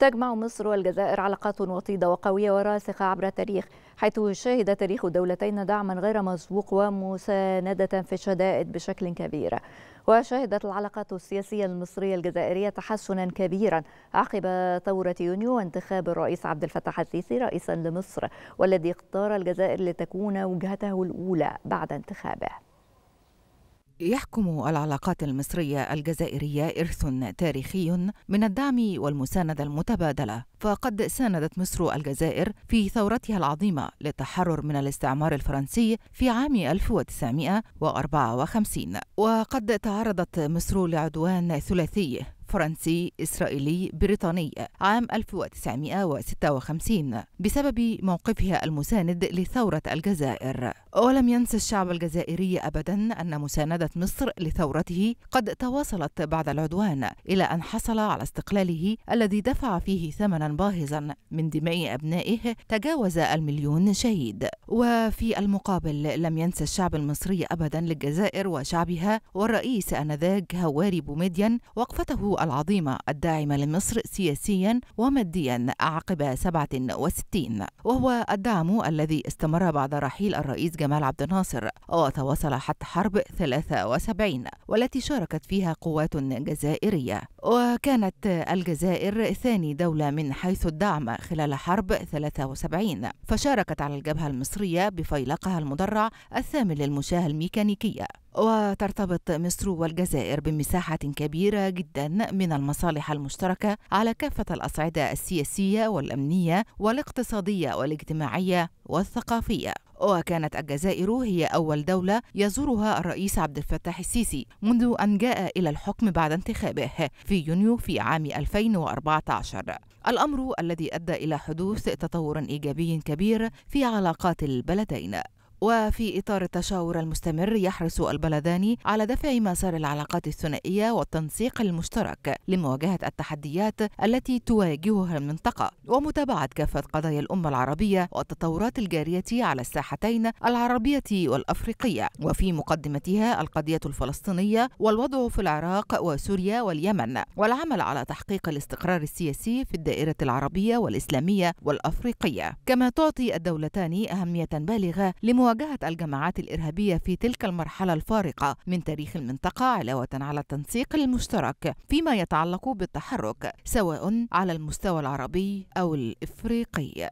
تجمع مصر والجزائر علاقات وطيدة وقوية وراسخة عبر التاريخ حيث شهد تاريخ الدولتين دعما غير مسبوق ومساندة في الشدائد بشكل كبير وشهدت العلاقات السياسية المصرية الجزائرية تحسنا كبيرا عقب ثورة يونيو وانتخاب الرئيس عبد الفتاح السيسي رئيسا لمصر والذي اختار الجزائر لتكون وجهته الأولى بعد انتخابه يحكم العلاقات المصرية الجزائرية إرث تاريخي من الدعم والمساندة المتبادلة، فقد ساندت مصر الجزائر في ثورتها العظيمة للتحرر من الاستعمار الفرنسي في عام 1954، وقد تعرضت مصر لعدوان ثلاثي فرنسي إسرائيلي بريطاني عام 1956 بسبب موقفها المساند لثورة الجزائر ولم ينسى الشعب الجزائري أبدا أن مساندة مصر لثورته قد تواصلت بعد العدوان إلى أن حصل على استقلاله الذي دفع فيه ثمنا باهظا من دماء أبنائه تجاوز المليون شهيد وفي المقابل لم ينسى الشعب المصري أبدا للجزائر وشعبها والرئيس آنذاك هواري بوميديان وقفته العظيمة الداعمة لمصر سياسيا وماديا عقب 67 وهو الدعم الذي استمر بعد رحيل الرئيس جمال عبد الناصر وتواصل حتى حرب 73 والتي شاركت فيها قوات جزائرية وكانت الجزائر ثاني دولة من حيث الدعم خلال حرب 73 فشاركت على الجبهة المصرية بفيلقها المدرع الثامن للمشاة الميكانيكية وترتبط مصر والجزائر بمساحة كبيرة جدا من المصالح المشتركة على كافة الأصعدة السياسية والأمنية والاقتصادية والاجتماعية والثقافية وكانت الجزائر هي أول دولة يزورها الرئيس عبد الفتاح السيسي منذ أن جاء إلى الحكم بعد انتخابه في يونيو في عام 2014 الأمر الذي أدى إلى حدوث تطور إيجابي كبير في علاقات البلدين وفي إطار التشاور المستمر يحرص البلدان على دفع مسار العلاقات الثنائية والتنسيق المشترك لمواجهة التحديات التي تواجهها المنطقة ومتابعة كافة قضايا الأمة العربية والتطورات الجارية على الساحتين العربية والأفريقية وفي مقدمتها القضية الفلسطينية والوضع في العراق وسوريا واليمن والعمل على تحقيق الاستقرار السياسي في الدائرة العربية والإسلامية والأفريقية كما تعطي الدولتان أهمية بالغة لمواجهة مواجهة الجماعات الإرهابية في تلك المرحلة الفارقة من تاريخ المنطقة علاوة على التنسيق المشترك فيما يتعلق بالتحرك سواء على المستوى العربي أو الإفريقي